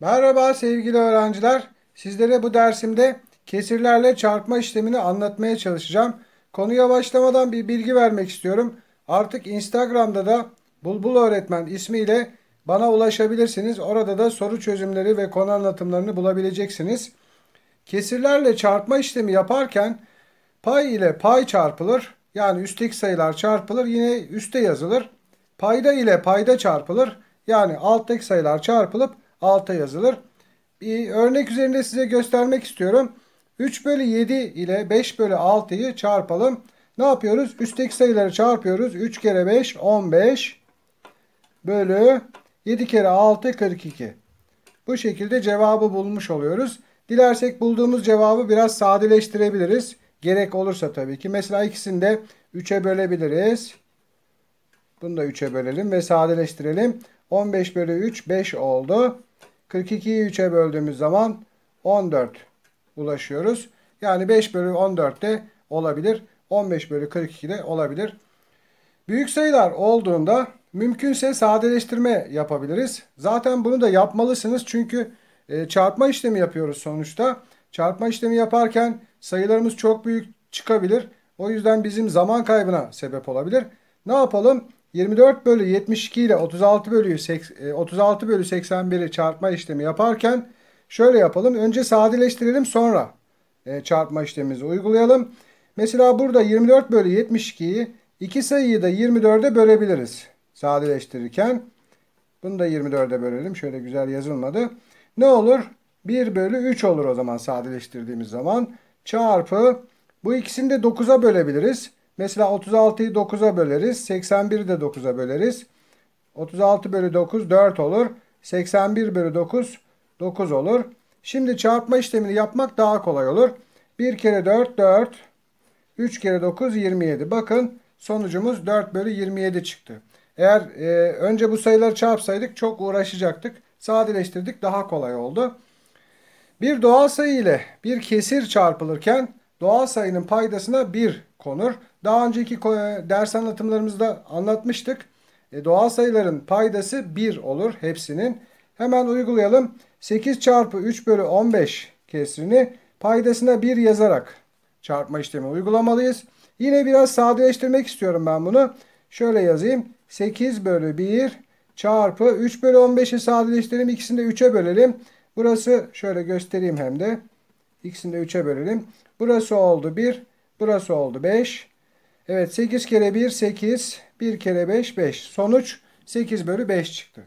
Merhaba sevgili öğrenciler. Sizlere bu dersimde kesirlerle çarpma işlemini anlatmaya çalışacağım. Konuya başlamadan bir bilgi vermek istiyorum. Artık Instagram'da da Bulbul Öğretmen ismiyle bana ulaşabilirsiniz. Orada da soru çözümleri ve konu anlatımlarını bulabileceksiniz. Kesirlerle çarpma işlemi yaparken pay ile pay çarpılır. Yani üstteki sayılar çarpılır yine üstte yazılır. Payda ile payda çarpılır. Yani alttaki sayılar çarpılıp alta yazılır. Bir örnek üzerinde size göstermek istiyorum. 3 bölü 7 ile 5 bölü 6'yı çarpalım. Ne yapıyoruz? Üstteki sayıları çarpıyoruz. 3 kere 5 15 bölü 7 kere 6 42. Bu şekilde cevabı bulmuş oluyoruz. Dilersek bulduğumuz cevabı biraz sadeleştirebiliriz. Gerek olursa tabii ki. Mesela ikisini de 3'e bölebiliriz. Bunu da 3'e bölelim ve sadeleştirelim. 15 bölü 3 5 oldu. 42'yi 3'e böldüğümüz zaman 14 ulaşıyoruz. Yani 5 bölü 14 de olabilir. 15 bölü 42 de olabilir. Büyük sayılar olduğunda mümkünse sadeleştirme yapabiliriz. Zaten bunu da yapmalısınız çünkü e, çarpma işlemi yapıyoruz sonuçta. Çarpma işlemi yaparken sayılarımız çok büyük çıkabilir. O yüzden bizim zaman kaybına sebep olabilir. Ne yapalım? 24 bölü 72 ile 36 bölü, 36 e, bölü 81'i çarpma işlemi yaparken şöyle yapalım. Önce sadeleştirelim sonra e, çarpma işlemimizi uygulayalım. Mesela burada 24 bölü 72'yi iki sayıyı da 24'e bölebiliriz sadeleştirirken. Bunu da 24'e bölelim. Şöyle güzel yazılmadı. Ne olur? 1 bölü 3 olur o zaman sadeleştirdiğimiz zaman. Çarpı bu ikisini de 9'a bölebiliriz. Mesela 36'yı 9'a böleriz. 81'i de 9'a böleriz. 36 bölü 9 4 olur. 81 bölü 9 9 olur. Şimdi çarpma işlemini yapmak daha kolay olur. 1 kere 4 4. 3 kere 9 27. Bakın sonucumuz 4 bölü 27 çıktı. Eğer e, önce bu sayıları çarpsaydık çok uğraşacaktık. Sadeleştirdik daha kolay oldu. Bir doğal sayı ile bir kesir çarpılırken doğal sayının paydasına 1 konur. Daha önceki e, ders anlatımlarımızda anlatmıştık. E, doğal sayıların paydası 1 olur hepsinin. Hemen uygulayalım. 8 çarpı 3 bölü 15 kesrini paydasına 1 yazarak çarpma işlemi uygulamalıyız. Yine biraz sadeleştirmek istiyorum ben bunu. Şöyle yazayım. 8 bölü 1 çarpı 3 bölü 15'i sadeleştirelim. İkisini de 3'e bölelim. Burası şöyle göstereyim hem de. İkisini de 3'e bölelim. Burası oldu 1. Burası oldu 5. Evet 8 kere 1 8. 1 kere 5 5. Sonuç 8 bölü 5 çıktı.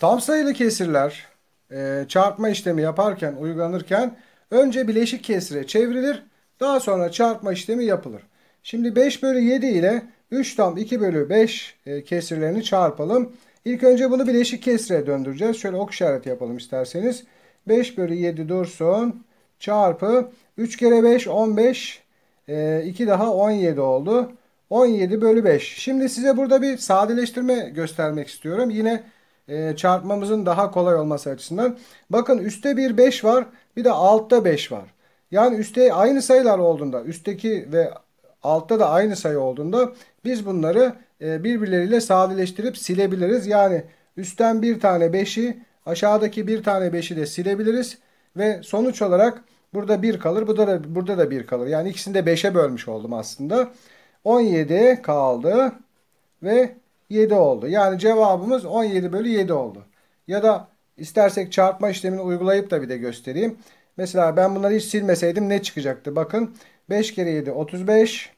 Tam sayılı kesirler e, çarpma işlemi yaparken uygulanırken önce bileşik kesire çevrilir. Daha sonra çarpma işlemi yapılır. Şimdi 5 bölü 7 ile 3 tam 2 bölü 5 e, kesirlerini çarpalım. İlk önce bunu bileşik kesire döndüreceğiz. Şöyle ok işareti yapalım isterseniz. 5 bölü 7 dursun. Çarpı 3 kere 5 15. E, ee, 2 daha 17 oldu. 17 bölü 5. Şimdi size burada bir sadeleştirme göstermek istiyorum. Yine e, çarpmamızın daha kolay olması açısından. Bakın üstte bir 5 var. Bir de altta 5 var. Yani üstte aynı sayılar olduğunda üstteki ve altta da aynı sayı olduğunda biz bunları e, birbirleriyle sadeleştirip silebiliriz. Yani üstten bir tane 5'i aşağıdaki bir tane 5'i de silebiliriz. Ve sonuç olarak Burada 1 kalır. Burada da, burada da 1 kalır. Yani ikisini de 5'e bölmüş oldum aslında. 17 kaldı ve 7 oldu. Yani cevabımız 17 bölü 7 oldu. Ya da istersek çarpma işlemini uygulayıp da bir de göstereyim. Mesela ben bunları hiç silmeseydim ne çıkacaktı? Bakın 5 kere 7 35.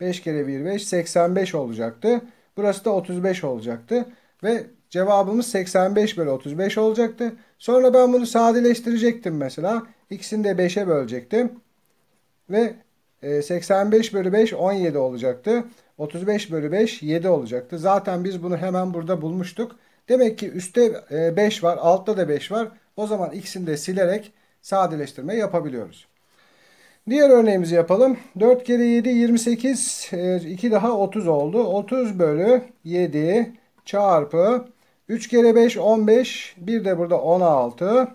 5 kere 1 5 85 olacaktı. Burası da 35 olacaktı. Ve Cevabımız 85 bölü 35 olacaktı. Sonra ben bunu sadeleştirecektim mesela. İkisini de 5'e bölecektim. Ve 85 e, bölü 5 17 olacaktı. 35 bölü 5 7 olacaktı. Zaten biz bunu hemen burada bulmuştuk. Demek ki üstte 5 e, var altta da 5 var. O zaman ikisini de silerek sadeleştirme yapabiliyoruz. Diğer örneğimizi yapalım. 4 kere 7 28 2 daha 30 oldu. 30 bölü 7 çarpı 3 kere 5 15. Bir de burada 16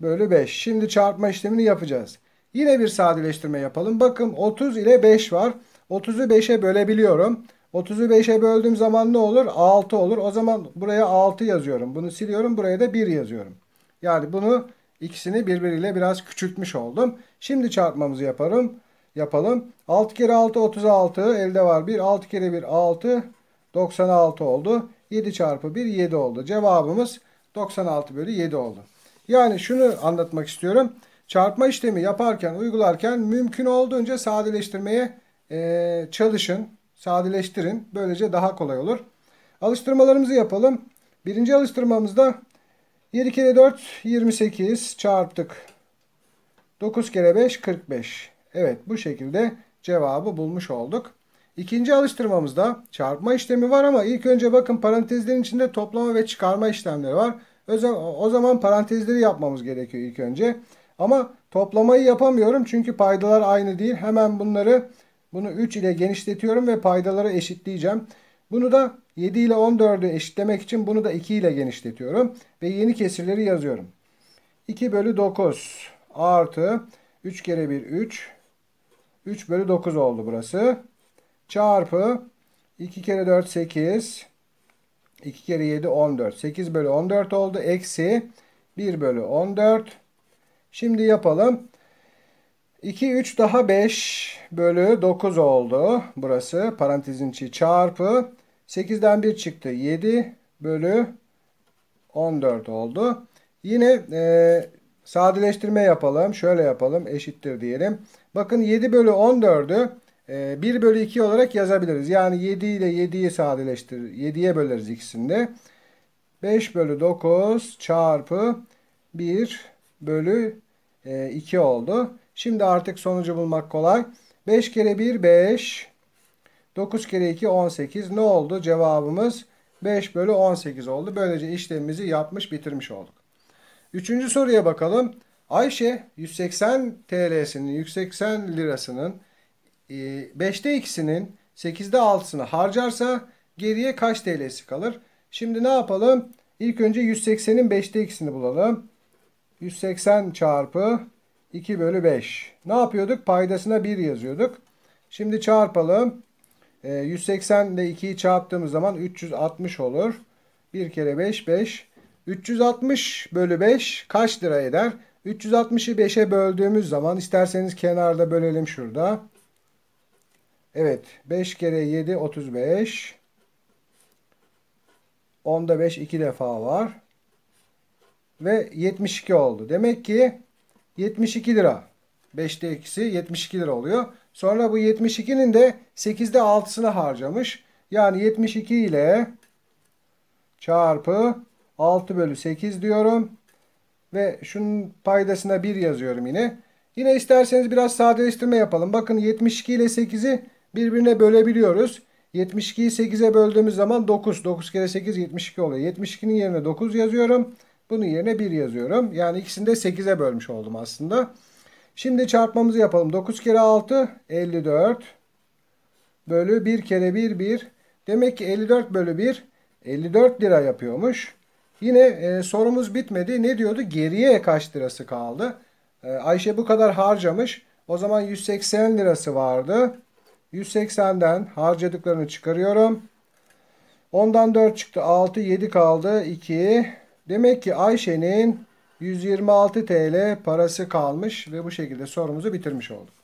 bölü 5. Şimdi çarpma işlemini yapacağız. Yine bir sadeleştirme yapalım. Bakın 30 ile 5 var. 30'u 5'e bölebiliyorum. 30'u 5'e böldüğüm zaman ne olur? 6 olur. O zaman buraya 6 yazıyorum. Bunu siliyorum. Buraya da 1 yazıyorum. Yani bunu ikisini birbiriyle biraz küçültmüş oldum. Şimdi çarpmamızı yaparım. Yapalım. 6 kere 6 36 elde var 1. 6 kere 1 6 96 oldu. 7 çarpı 1 7 oldu. Cevabımız 96 bölü 7 oldu. Yani şunu anlatmak istiyorum. Çarpma işlemi yaparken, uygularken mümkün olduğunca sadeleştirmeye e, çalışın. Sadeleştirin. Böylece daha kolay olur. Alıştırmalarımızı yapalım. Birinci alıştırmamızda 7 kere 4 28 çarptık. 9 kere 5 45. Evet bu şekilde cevabı bulmuş olduk. İkinci alıştırmamızda çarpma işlemi var ama ilk önce bakın parantezlerin içinde toplama ve çıkarma işlemleri var. O zaman parantezleri yapmamız gerekiyor ilk önce. Ama toplamayı yapamıyorum çünkü paydalar aynı değil. Hemen bunları bunu 3 ile genişletiyorum ve paydaları eşitleyeceğim. Bunu da 7 ile 14'ü eşitlemek için bunu da 2 ile genişletiyorum. Ve yeni kesirleri yazıyorum. 2 bölü 9 artı 3 kere 1 3. 3 bölü 9 oldu burası çarpı 2 kere 4 8 2 kere 7 14 8 bölü 14 oldu eksi 1 bölü 14 şimdi yapalım 2 3 daha 5 bölü 9 oldu burası parantezin içi çarpı 8'den 1 çıktı 7 bölü 14 oldu yine e, sadeleştirme yapalım şöyle yapalım eşittir diyelim bakın 7 bölü 14'ü e, ee, 1 bölü 2 olarak yazabiliriz. Yani 7 ile 7'yi sadeleştir. 7'ye böleriz ikisinde de. 5 bölü 9 çarpı 1 bölü e, 2 oldu. Şimdi artık sonucu bulmak kolay. 5 kere 1 5. 9 kere 2 18. Ne oldu? Cevabımız 5 bölü 18 oldu. Böylece işlemimizi yapmış bitirmiş olduk. Üçüncü soruya bakalım. Ayşe 180 TL'sinin 180 lirasının 5'te ee, ikisinin 8'de 6'sını harcarsa geriye kaç TL'si kalır? Şimdi ne yapalım? İlk önce 180'in 5'te ikisini bulalım. 180 çarpı 2 bölü 5. Ne yapıyorduk? Paydasına 1 yazıyorduk. Şimdi çarpalım. 180 ile 2'yi çarptığımız zaman 360 olur. 1 kere 5 5. 360 bölü 5 kaç lira eder? 360'ı 5'e böldüğümüz zaman isterseniz kenarda bölelim şurada. Evet. 5 kere 7 35. 10'da 5 2 defa var. Ve 72 oldu. Demek ki 72 lira. 5'te ikisi 72 lira oluyor. Sonra bu 72'nin de 8'de 6'sını harcamış. Yani 72 ile çarpı 6 bölü 8 diyorum. Ve şunun paydasına 1 yazıyorum yine. Yine isterseniz biraz sadeleştirme yapalım. Bakın 72 ile 8'i birbirine bölebiliyoruz. 72'yi 8'e böldüğümüz zaman 9. 9 kere 8 72 oluyor. 72'nin yerine 9 yazıyorum. Bunun yerine 1 yazıyorum. Yani ikisini de 8'e bölmüş oldum aslında. Şimdi çarpmamızı yapalım. 9 kere 6 54 bölü 1 kere 1 1. Demek ki 54 bölü 1 54 lira yapıyormuş. Yine e, sorumuz bitmedi. Ne diyordu? Geriye kaç lirası kaldı? E, Ayşe bu kadar harcamış. O zaman 180 lirası vardı. 180'den harcadıklarını çıkarıyorum. Ondan 4 çıktı. 6, 7 kaldı. 2. Demek ki Ayşe'nin 126 TL parası kalmış ve bu şekilde sorumuzu bitirmiş olduk.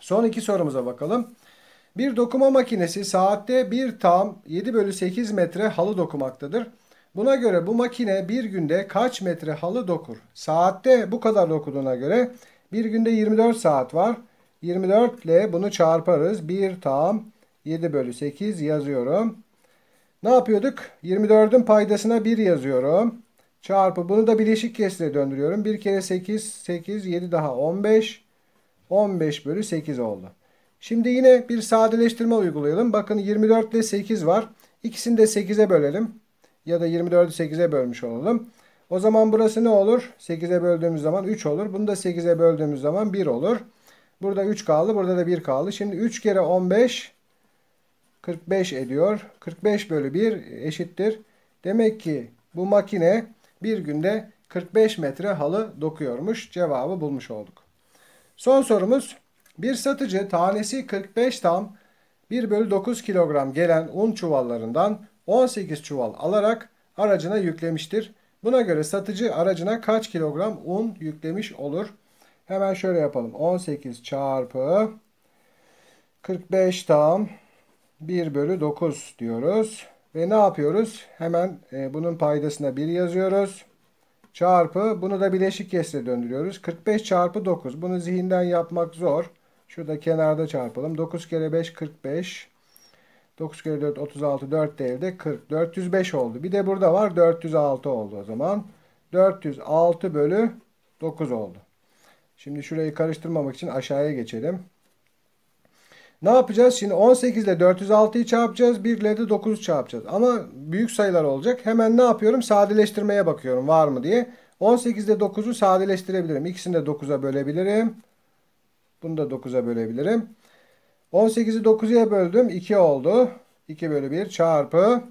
Son iki sorumuza bakalım. Bir dokuma makinesi saatte bir tam 7 bölü 8 metre halı dokumaktadır. Buna göre bu makine bir günde kaç metre halı dokur? Saatte bu kadar dokuduğuna göre bir günde 24 saat var. 24 ile bunu çarparız. 1 tam 7 bölü 8 yazıyorum. Ne yapıyorduk? 24'ün paydasına 1 yazıyorum. Çarpı bunu da bileşik kesire döndürüyorum. 1 kere 8, 8, 7 daha 15. 15 bölü 8 oldu. Şimdi yine bir sadeleştirme uygulayalım. Bakın 24 ile 8 var. İkisini de 8'e bölelim. Ya da 24'ü 8'e bölmüş olalım. O zaman burası ne olur? 8'e böldüğümüz zaman 3 olur. Bunu da 8'e böldüğümüz zaman 1 olur. Burada 3 kaldı, burada da 1 kaldı. Şimdi 3 kere 15 45 ediyor. 45 bölü 1 eşittir. Demek ki bu makine bir günde 45 metre halı dokuyormuş. Cevabı bulmuş olduk. Son sorumuz. Bir satıcı tanesi 45 tam 1 bölü 9 kilogram gelen un çuvallarından 18 çuval alarak aracına yüklemiştir. Buna göre satıcı aracına kaç kilogram un yüklemiş olur? Hemen şöyle yapalım. 18 çarpı 45 tam 1 bölü 9 diyoruz. Ve ne yapıyoruz? Hemen e, bunun paydasına 1 yazıyoruz. Çarpı bunu da bileşik kesre döndürüyoruz. 45 çarpı 9. Bunu zihinden yapmak zor. Şurada kenarda çarpalım. 9 kere 5 45. 9 kere 4 36 4 de 40. 405 oldu. Bir de burada var 406 oldu o zaman. 406 bölü 9 oldu. Şimdi şurayı karıştırmamak için aşağıya geçelim. Ne yapacağız? Şimdi 18 ile 406'yı çarpacağız. 1 ile de 9'u çarpacağız. Ama büyük sayılar olacak. Hemen ne yapıyorum? Sadeleştirmeye bakıyorum var mı diye. 18 ile 9'u sadeleştirebilirim. İkisini de 9'a bölebilirim. Bunu da 9'a bölebilirim. 18'i 9'ya böldüm. 2 oldu. 2 bölü 1 çarpı.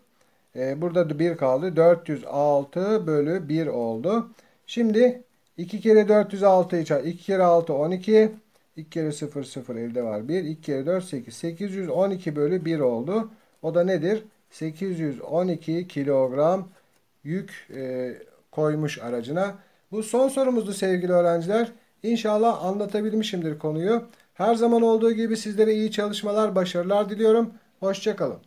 E, burada 1 kaldı. 406 bölü 1 oldu. Şimdi 2 kere 406'yı çarp. 2 kere 6 12. 2 kere 0 0 elde var 1. 2 kere 4 8. 812 bölü 1 oldu. O da nedir? 812 kilogram yük e, koymuş aracına. Bu son sorumuzdu sevgili öğrenciler. İnşallah anlatabilmişimdir konuyu. Her zaman olduğu gibi sizlere iyi çalışmalar, başarılar diliyorum. Hoşçakalın.